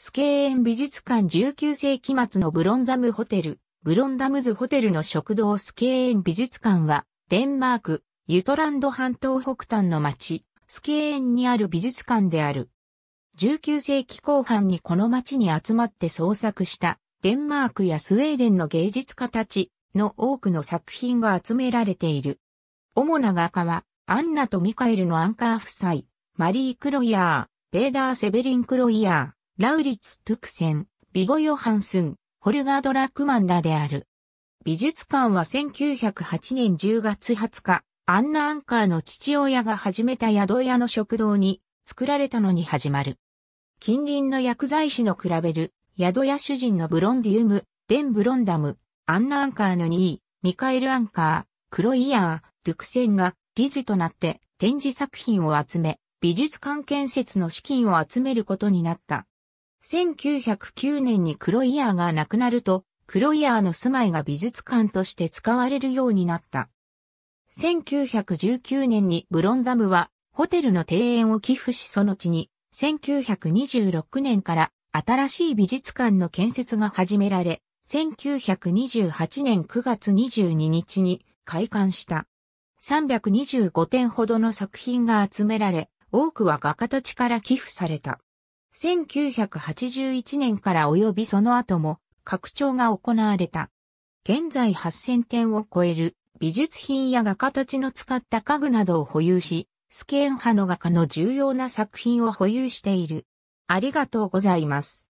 スケーエン美術館19世紀末のブロンダムホテル、ブロンダムズホテルの食堂スケーエン美術館は、デンマーク、ユトランド半島北端の町、スケーエンにある美術館である。19世紀後半にこの町に集まって創作した、デンマークやスウェーデンの芸術家たちの多くの作品が集められている。主な画家は、アンナとミカエルのアンカー夫妻、マリー・クロイヤー、ベーダー・セベリン・クロイヤー、ラウリッツ・トゥクセン、ビゴ・ヨハンスン、ホルガード・ラックマンらである。美術館は1908年10月20日、アンナ・アンカーの父親が始めた宿屋の食堂に作られたのに始まる。近隣の薬剤師の比べる、宿屋主人のブロンディウム、デン・ブロンダム、アンナ・アンカーの2位、ミカエル・アンカー、クロイヤー、ドゥクセンが理事となって展示作品を集め、美術館建設の資金を集めることになった。1909年にクロイヤーが亡くなると、クロイヤーの住まいが美術館として使われるようになった。1919年にブロンダムはホテルの庭園を寄付しその地に1926年から新しい美術館の建設が始められ、1928年9月22日に開館した。325点ほどの作品が集められ、多くは画家たちから寄付された。1981年から及びその後も拡張が行われた。現在8000点を超える美術品や画家たちの使った家具などを保有し、スケーン派の画家の重要な作品を保有している。ありがとうございます。